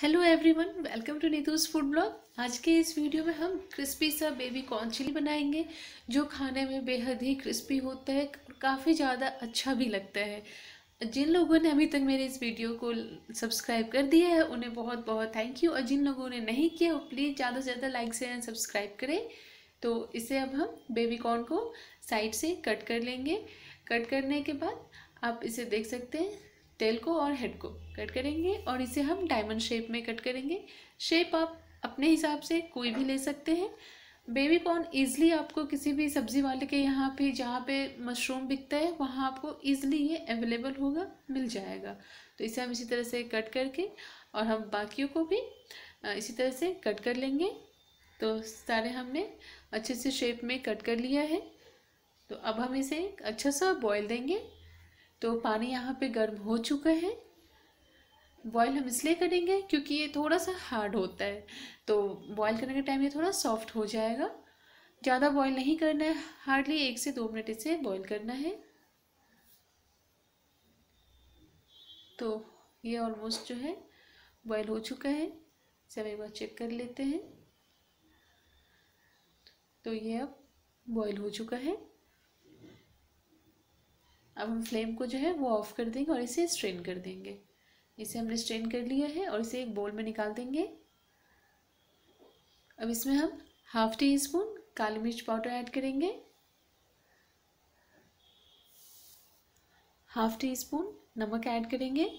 hello everyone welcome to Neetu's food blog आज के इस वीडियो में हम क्रिस्पी सा बेबी कॉर्न चिली बनाएंगे जो खाने में बेहद ही क्रिस्पी होता है और काफ़ी ज़्यादा अच्छा भी लगता है जिन लोगों ने अभी तक मेरे इस वीडियो को सब्सक्राइब कर दिया है उन्हें बहुत बहुत थैंक यू और जिन लोगों ने नहीं किया वो प्लीज़ ज़्यादा से ज़्यादा लाइक से एंड सब्सक्राइब करें तो इसे अब हम बेबी कॉर्न को साइड से कट कर लेंगे कट करने के बाद आप इसे देख सकते हैं टेल को और हेड को कट करेंगे और इसे हम डायमंड शेप में कट करेंगे शेप आप अपने हिसाब से कोई भी ले सकते हैं बेबी कॉर्न ईजिली आपको किसी भी सब्जी वाले के यहाँ पे जहाँ पे मशरूम बिकता है वहाँ आपको ईजिली ये अवेलेबल होगा मिल जाएगा तो इसे हम इसी तरह से कट करके और हम बाकियों को भी इसी तरह से कट कर लेंगे तो सारे हमने अच्छे से शेप में कट कर लिया है तो अब हम इसे एक अच्छा सा बॉयल देंगे तो पानी यहाँ पे गर्म हो चुका है बॉयल हम इसलिए करेंगे क्योंकि ये थोड़ा सा हार्ड होता है तो बॉयल करने के टाइम ये थोड़ा सॉफ्ट हो जाएगा ज़्यादा बॉयल नहीं करना है हार्डली एक से दो मिनट इसे बॉयल करना है तो ये ऑलमोस्ट जो है बॉयल हो चुका है इसे हम एक बार चेक कर लेते हैं तो ये अब बॉयल हो चुका है अब हम फ्लेम को जो है वो ऑफ कर देंगे और इसे स्ट्रेन कर देंगे इसे हमने स्ट्रेन कर लिया है और इसे एक बोल में निकाल देंगे अब इसमें हम हाफ टी स्पून काली मिर्च पाउडर ऐड करेंगे हाफ टी स्पून नमक ऐड करेंगे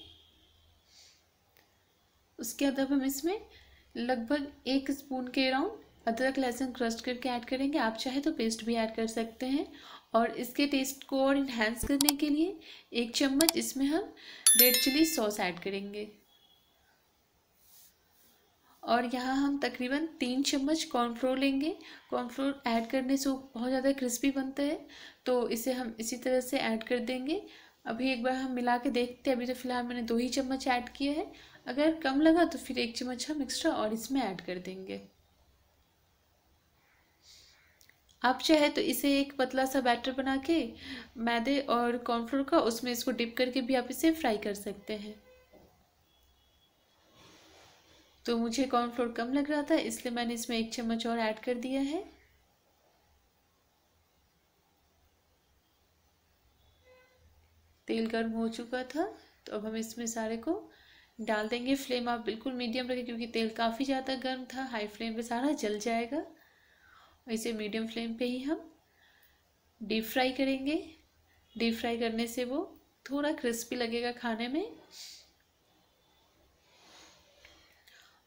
उसके बाद अब हम इसमें लगभग एक स्पून के अराउंड अदरक लहसुन क्रस्ट करके ऐड करेंगे आप चाहे तो पेस्ट भी ऐड कर सकते हैं और इसके टेस्ट को और इन्हेंस करने के लिए एक चम्मच इसमें हम रेड चिली सॉस ऐड करेंगे और यहाँ हम तकरीबन तीन चम्मच कॉर्नफ्लोर लेंगे कॉर्नफ्लोर ऐड करने से बहुत ज़्यादा क्रिस्पी बनता है तो इसे हम इसी तरह से ऐड कर देंगे अभी एक बार हम मिला के देखते हैं अभी तो फ़िलहाल मैंने दो ही चम्मच ऐड किया है अगर कम लगा तो फिर एक चम्मच हम एक्स्ट्रा और इसमें ऐड कर देंगे आप चाहे तो इसे एक पतला सा बैटर बना के मैदे और कॉर्नफ्लोर का उसमें इसको डिप करके भी आप इसे फ्राई कर सकते हैं तो मुझे कॉर्नफ्लोर कम लग रहा था इसलिए मैंने इसमें एक चम्मच और ऐड कर दिया है तेल गर्म हो चुका था तो अब हम इसमें सारे को डाल देंगे फ्लेम आप बिल्कुल मीडियम रखें क्योंकि तेल काफ़ी ज़्यादा गर्म था हाई फ्लेम पे सारा जल जाएगा वैसे मीडियम फ्लेम पे ही हम डीप फ्राई करेंगे डीप फ्राई करने से वो थोड़ा क्रिस्पी लगेगा खाने में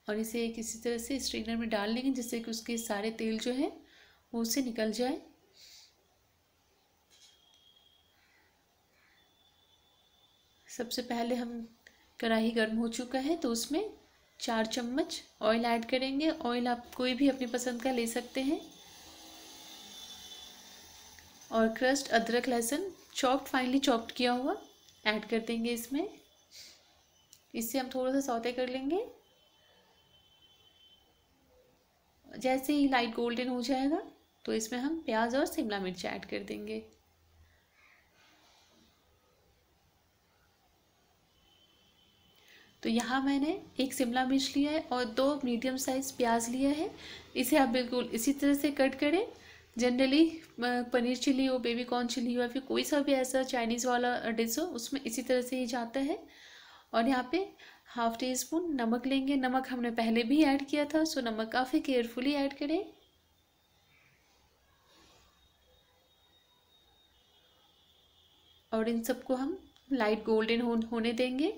और इसे किसी तरह से स्ट्रेनर में डाल लेंगे जिससे कि उसके सारे तेल जो है वो उससे निकल जाए सबसे पहले हम कढ़ाई गर्म हो चुका है तो उसमें चार चम्मच ऑयल ऐड करेंगे ऑयल आप कोई भी अपनी पसंद का ले सकते हैं और क्रस्ट अदरक लहसुन चॉप्ड फाइनली चॉप्ड किया हुआ ऐड कर देंगे इसमें इससे हम थोड़ा सा सौते कर लेंगे जैसे ही लाइट गोल्डन हो जाएगा तो इसमें हम प्याज और शिमला मिर्च ऐड कर देंगे तो यहाँ मैंने एक शिमला मिर्च लिया है और दो मीडियम साइज़ प्याज लिया है इसे आप बिल्कुल इसी तरह से कट करें जनरली पनीर चिली हो बेबी कॉर्न चिली हो या फिर कोई सा भी ऐसा चाइनीज़ वाला डिश हो उसमें इसी तरह से ही जाता है और यहाँ पे हाफ टी स्पून नमक लेंगे नमक हमने पहले भी ऐड किया था सो नमक काफ़ी केयरफुली ऐड करें और इन सबको हम लाइट गोल्डन हो, होने देंगे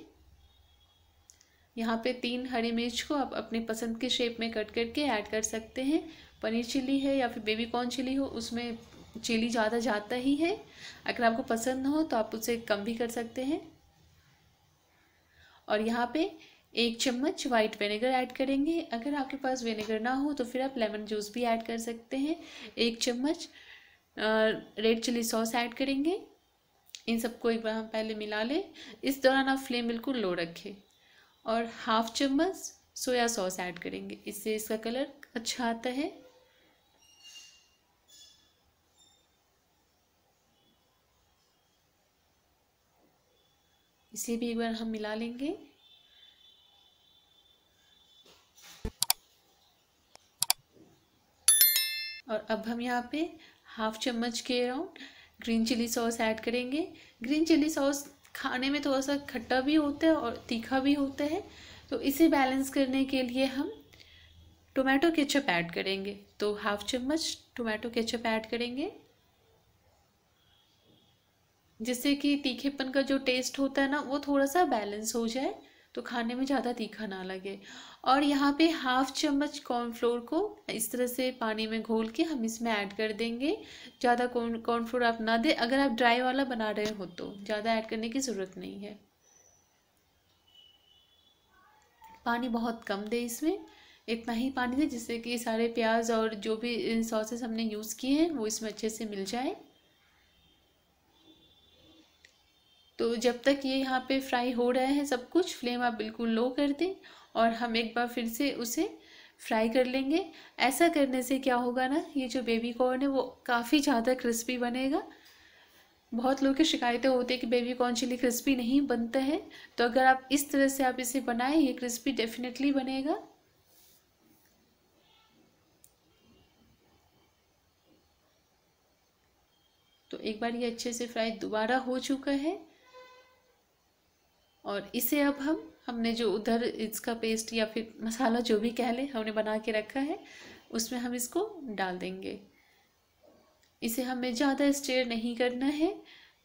यहाँ पे तीन हरी मिर्च को आप अपने पसंद के शेप में कट करके ऐड कर सकते हैं पनीर चिली है या फिर बेबी कॉर्न चिली हो उसमें चिली ज़्यादा जाता ही है अगर आपको पसंद ना हो तो आप उसे कम भी कर सकते हैं और यहाँ पे एक चम्मच वाइट विनेगर ऐड करेंगे अगर आपके पास विनेगर ना हो तो फिर आप लेमन जूस भी ऐड कर सकते हैं एक चम्मच रेड चिली सॉस ऐड करेंगे इन सबको एक बार हम पहले मिला लें इस दौरान आप फ्लेम बिल्कुल लो रखें और हाफ चम्मच सोया सॉस ऐड करेंगे इससे इसका कलर अच्छा आता है इसे भी एक बार हम मिला लेंगे और अब हम यहाँ पे हाफ चम्मच के around green chilli sauce add करेंगे ग्रीन चिली सॉस खाने में थोड़ा सा खट्टा भी होता है और तीखा भी होता है तो इसे बैलेंस करने के लिए हम टोमेटो केचप ऐड करेंगे तो हाफ चम्मच टोमेटो केचप ऐड करेंगे जिससे कि तीखेपन का जो टेस्ट होता है ना वो थोड़ा सा बैलेंस हो जाए तो खाने में ज़्यादा तीखा ना लगे और यहाँ पे हाफ चम्मच कॉर्नफ्लोर को इस तरह से पानी में घोल के हम इसमें ऐड कर देंगे ज़्यादा कॉर्न कॉर्नफ्लोर आप ना दें अगर आप ड्राई वाला बना रहे हो तो ज़्यादा ऐड करने की ज़रूरत नहीं है पानी बहुत कम दें इसमें इतना ही पानी दें जिससे कि सारे प्याज और जो भी सॉसेस हमने यूज़ किए हैं वो इसमें अच्छे से मिल जाए तो जब तक ये यहाँ पे फ्राई हो रहा है सब कुछ फ्लेम आप बिल्कुल लो कर दें और हम एक बार फिर से उसे फ्राई कर लेंगे ऐसा करने से क्या होगा ना ये जो बेबी कॉर्न है वो काफ़ी ज़्यादा क्रिस्पी बनेगा बहुत लोग की शिकायतें होती है कि बेबी कॉर्न चिली क्रिस्पी नहीं बनता है तो अगर आप इस तरह से आप इसे बनाएं ये क्रिस्पी डेफिनेटली बनेगा तो एक बार ये अच्छे से फ्राई दोबारा हो चुका है और इसे अब हम हमने जो उधर इसका पेस्ट या फिर मसाला जो भी कह लें हमने बना के रखा है उसमें हम इसको डाल देंगे इसे हमें ज़्यादा स्टेयर नहीं करना है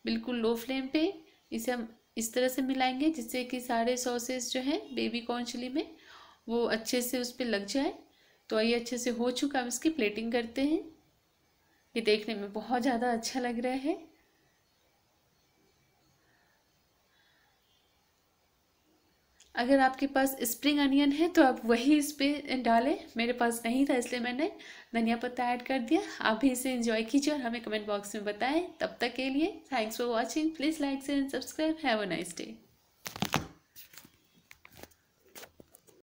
बिल्कुल लो फ्लेम पे इसे हम इस तरह से मिलाएंगे जिससे कि सारे सॉसेस जो हैं बेबी कॉर्न चिली में वो अच्छे से उस पर लग जाए तो ये अच्छे से हो चुका हम इसकी प्लेटिंग करते हैं ये देखने में बहुत ज़्यादा अच्छा लग रहा है अगर आपके पास स्प्रिंग अनियन है तो आप वही इस पर डालें मेरे पास नहीं था इसलिए मैंने धनिया पत्ता ऐड कर दिया आप भी इसे इन्जॉय कीजिए और हमें कमेंट बॉक्स में बताएं तब तक के लिए thanks for watching please like share and subscribe have a nice day